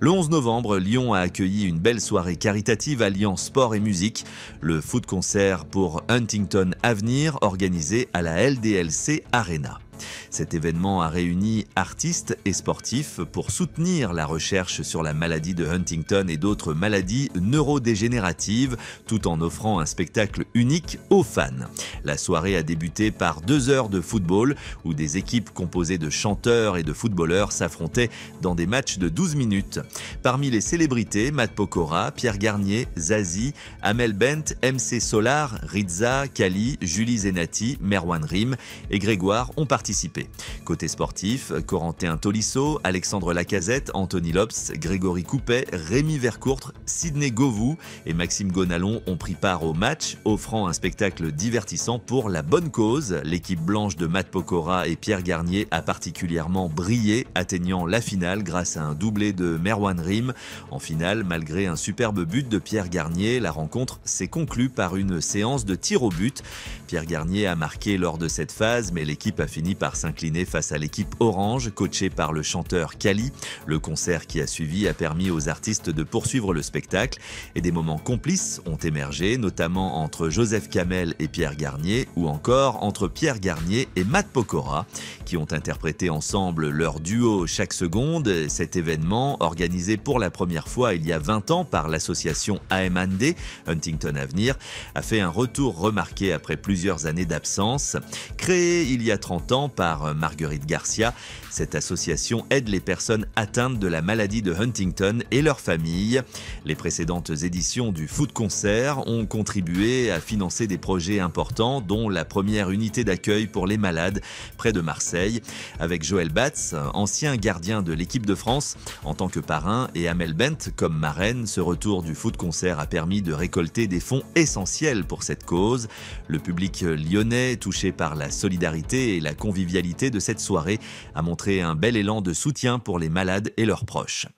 Le 11 novembre, Lyon a accueilli une belle soirée caritative alliant sport et musique, le foot concert pour Huntington Avenir organisé à la LDLC Arena. Cet événement a réuni artistes et sportifs pour soutenir la recherche sur la maladie de Huntington et d'autres maladies neurodégénératives, tout en offrant un spectacle unique aux fans. La soirée a débuté par deux heures de football, où des équipes composées de chanteurs et de footballeurs s'affrontaient dans des matchs de 12 minutes. Parmi les célébrités, Matt Pokora, Pierre Garnier, Zazie, Amel Bent, MC Solar, Rizza, Kali, Julie Zenati, Merwan Rim et Grégoire ont participé Côté sportif, Corentin Tolisso, Alexandre Lacazette, Anthony Lopes, Grégory Coupet, Rémi Vercourtre, Sidney Govou et Maxime Gonalon ont pris part au match, offrant un spectacle divertissant pour la bonne cause. L'équipe blanche de Matt Pokora et Pierre Garnier a particulièrement brillé, atteignant la finale grâce à un doublé de Merwan Rim. En finale, malgré un superbe but de Pierre Garnier, la rencontre s'est conclue par une séance de tirs au but. Pierre Garnier a marqué lors de cette phase, mais l'équipe a fini par s'incliner face à l'équipe Orange, coachée par le chanteur Kali. Le concert qui a suivi a permis aux artistes de poursuivre le spectacle et des moments complices ont émergé, notamment entre Joseph Kamel et Pierre Garnier ou encore entre Pierre Garnier et Matt Pokora, qui ont interprété ensemble leur duo chaque seconde. Cet événement, organisé pour la première fois il y a 20 ans par l'association AMND, Huntington Avenir, a fait un retour remarqué après plusieurs années d'absence. Créé il y a 30 ans, par euh, Marguerite Garcia. Cette association aide les personnes atteintes de la maladie de Huntington et leurs familles. Les précédentes éditions du Foot Concert ont contribué à financer des projets importants, dont la première unité d'accueil pour les malades près de Marseille, avec Joël Batz, ancien gardien de l'équipe de France, en tant que parrain, et Amel Bent comme marraine. Ce retour du Foot Concert a permis de récolter des fonds essentiels pour cette cause. Le public lyonnais, touché par la solidarité et la convivialité, convivialité de cette soirée a montré un bel élan de soutien pour les malades et leurs proches.